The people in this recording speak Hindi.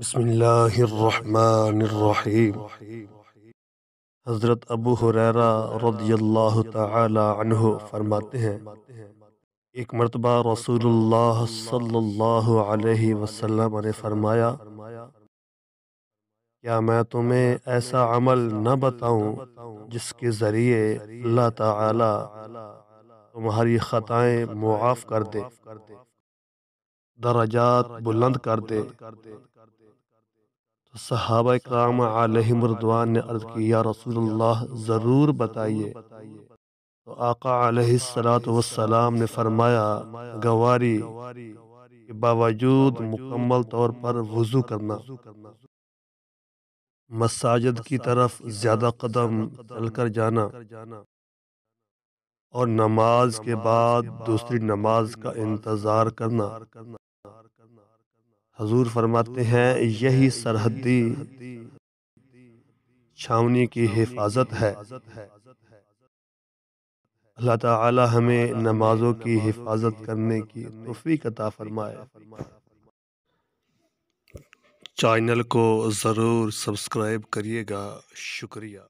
बसमीम हज़रत अबू हुररा फरमाते हैं एक मरतबा रसूलुल्लाह सल्लल्लाहु अलैहि वसल्लम ने फरमाया क्या मैं तुम्हें ऐसा अमल न बताऊं जिसके ज़रिए अल्लाह ताला तुम्हारी ख़ताएं मुआफ़ कर दे दराजात बुलंद कर दे तो सहाब कराम ने अर्ज़ की या रसूलुल्लाह ज़रूर बताइए तो आका सलाम ने फरमाया गवारी के बावजूद मुकम्मल तौर पर वज़ू करना मसाजिद की तरफ ज़्यादा कदम चल कर जाना और नमाज के बाद दूसरी नमाज का इंतज़ार करना हजूर फरमाते हैं यही सरहदी छावनी की हिफाजत है अल्लाह ताला हमें नमाजों की हिफाजत करने की तोफ़ी कता फरमाए चैनल को ज़रूर सब्सक्राइब करिएगा शुक्रिया